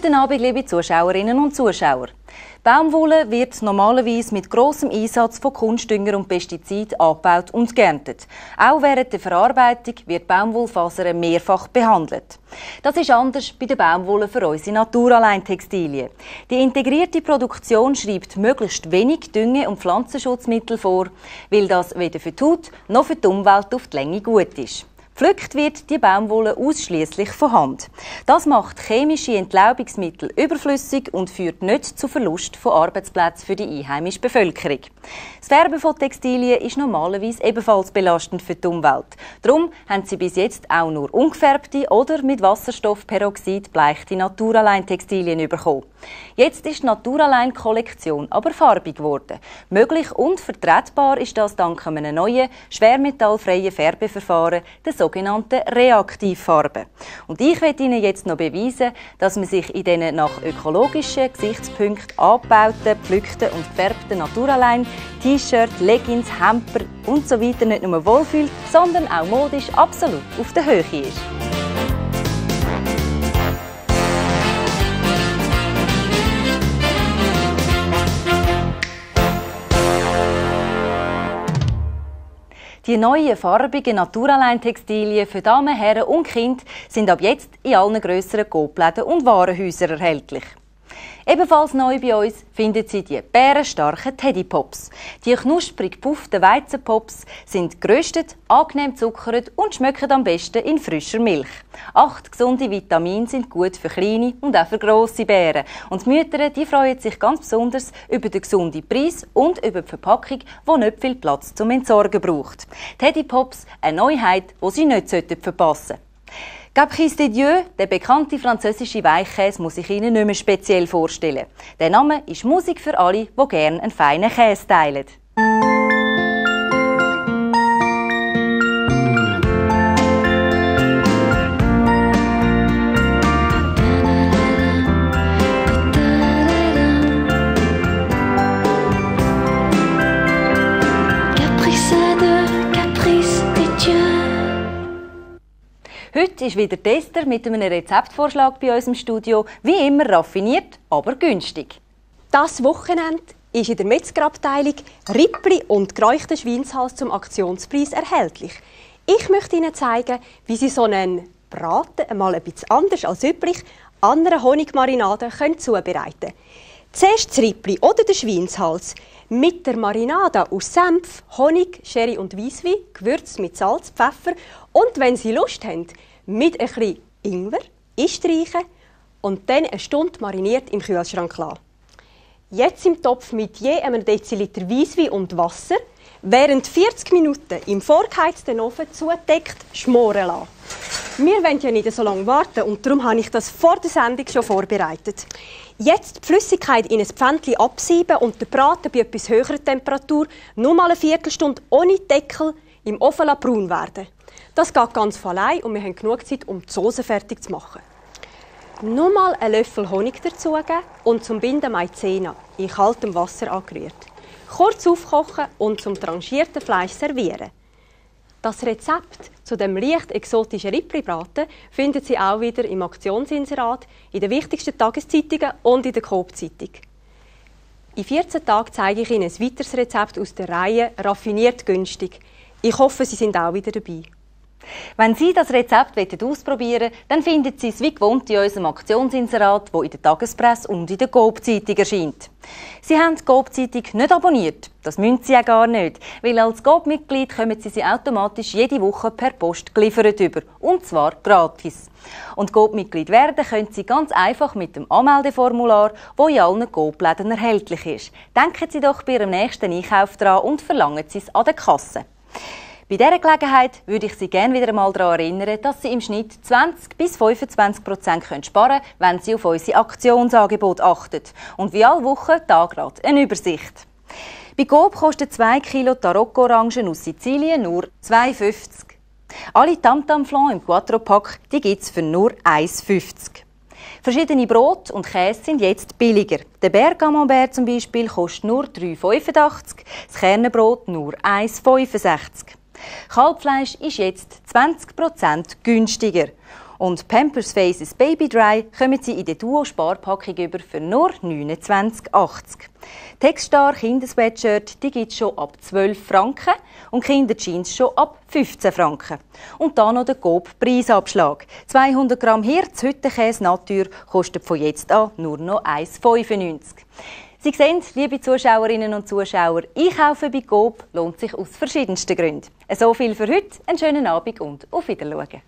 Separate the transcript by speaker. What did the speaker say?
Speaker 1: Guten Abend, liebe Zuschauerinnen und Zuschauer. Baumwolle wird normalerweise mit großem Einsatz von Kunstdünger und Pestizid angebaut und geerntet. Auch während der Verarbeitung wird Baumwollfasern mehrfach behandelt. Das ist anders bei der Baumwolle für unsere Naturalleintextilien. Die integrierte Produktion schreibt möglichst wenig Dünge und Pflanzenschutzmittel vor, weil das weder für die Haut noch für die Umwelt auf die Länge gut ist. Pflückt wird die Baumwolle ausschließlich von Hand. Das macht chemische Entlaubungsmittel überflüssig und führt nicht zu Verlust von Arbeitsplätzen für die einheimische Bevölkerung. Das Färben von Textilien ist normalerweise ebenfalls belastend für die Umwelt. Darum haben sie bis jetzt auch nur ungefärbte oder mit Wasserstoffperoxid bleichte Naturalein-Textilien bekommen. Jetzt ist die Naturalein-Kollektion aber farbig geworden. Möglich und vertretbar ist das dank einem neuen, schwermetallfreien Färbeverfahren, der sogenannten Reaktivfarben. Und ich werde Ihnen jetzt noch beweisen, dass man sich in diesen nach ökologischen Gesichtspunkten angebauten, gepflückten und gefärbten Naturaline T-Shirt, Leggings, Hamper usw. so nicht nur wohlfühlt, sondern auch modisch absolut auf der Höhe ist. Die neuen farbigen Naturalein-Textilien für Damen, Herren und Kind sind ab jetzt in allen grösseren Coop-Läden und Warenhäusern erhältlich. Ebenfalls neu bei uns finden Sie die bärenstarken Teddypops. Die knusprig pufften Weizenpops sind geröstet, angenehm zuckert und schmecken am besten in frischer Milch. Acht gesunde Vitamine sind gut für kleine und auch für grosse Bären. Und die Mütter die freuen sich ganz besonders über den gesunden Preis und über die Verpackung, die nicht viel Platz zum Entsorgen braucht. Teddypops, eine Neuheit, die Sie nicht verpassen sollten. Gabriel de Dieu, der bekannte französische Weichkäse, muss ich Ihnen nicht mehr speziell vorstellen. Der Name ist Musik für alle, die gerne einen feinen Käse teilen. Heute ist wieder Tester mit einem Rezeptvorschlag bei uns im Studio. Wie immer
Speaker 2: raffiniert, aber günstig. Das Wochenende ist in der Metzgerabteilung Rippli und geräuchter Schweinshals zum Aktionspreis erhältlich. Ich möchte Ihnen zeigen, wie Sie so einen Braten einmal ein anders als üblich an einer Honigmarinade können zubereiten können. Zuerst das Rippli oder den Schweinshals mit der Marinade aus Senf, Honig, Sherry und Weisswein, gewürzt mit Salz, Pfeffer und wenn Sie Lust haben, mit ein bisschen Ingwer, einstreichen und dann eine Stunde mariniert im Kühlschrank lassen. Jetzt im Topf mit je einem Deziliter Weisswein und Wasser während 40 Minuten im vorgeheizten Ofen zudeckt schmoren lassen. Wir wollen ja nicht so lange warten und darum habe ich das vor der Sendung schon vorbereitet. Jetzt die Flüssigkeit in ein Pfändchen absieben und den Braten bei etwas höherer Temperatur nur mal eine Viertelstunde ohne Deckel im Ofen braun werden. Das geht ganz von allein und wir haben genug Zeit, um die Soße fertig zu machen. Nur Nochmal einen Löffel Honig dazugeben und zum Binden Maizena in kaltem Wasser angerührt. Kurz aufkochen und zum tranchierten Fleisch servieren. Das Rezept zu dem leicht exotischen Rippli-Braten finden Sie auch wieder im Aktionsinserat, in den wichtigsten Tageszeitungen und in der Coop-Zeitung. In 14 Tagen zeige ich Ihnen ein weiteres Rezept aus der Reihe Raffiniert günstig. Ich hoffe, Sie sind auch wieder dabei. Wenn
Speaker 1: Sie das Rezept ausprobieren wollen, dann finden Sie es wie gewohnt in unserem Aktionsinserat, wo in der Tagespresse und in der gob zeitung erscheint. Sie haben die gob zeitung nicht abonniert. Das müssen Sie ja gar nicht, weil als gob mitglied kommen Sie sie automatisch jede Woche per Post geliefert über. Und zwar gratis. Und gob mitglied werden können Sie ganz einfach mit dem Anmeldeformular, wo in allen gob läden erhältlich ist. Denken Sie doch bei Ihrem nächsten Einkauf daran und verlangen Sie es an der Kasse. Bei dieser Gelegenheit würde ich Sie gerne wieder einmal daran erinnern, dass Sie im Schnitt 20 bis 25 Prozent sparen können, wenn Sie auf unsere Aktionsangebote achten. Und wie alle Wochen, Tagrat, eine Übersicht. Bei Coop kosten 2 Kilo Tarocco-Orangen aus Sizilien nur 2,50. Alle Tamtamflans im Quattro-Pack gibt es für nur 1,50. Verschiedene Brot und Käse sind jetzt billiger. Der Bergamambert zum Beispiel kostet nur 3,85, das Kernbrot nur 1,65. Kalbfleisch ist jetzt 20% günstiger. Und Pampers Faces Baby Dry kommen Sie in der Duo-Sparpackung über für nur 29,80. Textstar Kindersweatshirt, die gibt es schon ab 12 Franken und Kinderjeans schon ab 15 Franken. Und dann noch der GOB-Preisabschlag. 200 Gramm Hirz, Hüttenkäse Natur kostet von jetzt an nur noch 1,95. Sie sehen, liebe Zuschauerinnen und Zuschauer, Einkaufen bei Coop lohnt sich aus verschiedensten Gründen. So viel für heute, einen schönen Abend und auf Wiedersehen.